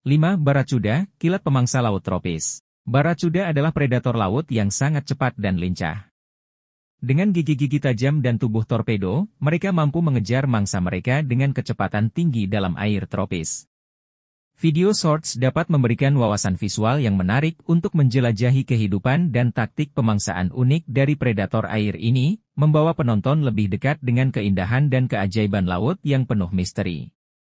5. Baracuda, kilat pemangsa laut tropis. Baracuda adalah predator laut yang sangat cepat dan lincah. Dengan gigi-gigi tajam dan tubuh torpedo, mereka mampu mengejar mangsa mereka dengan kecepatan tinggi dalam air tropis. Video shorts dapat memberikan wawasan visual yang menarik untuk menjelajahi kehidupan dan taktik pemangsaan unik dari predator air ini, membawa penonton lebih dekat dengan keindahan dan keajaiban laut yang penuh misteri.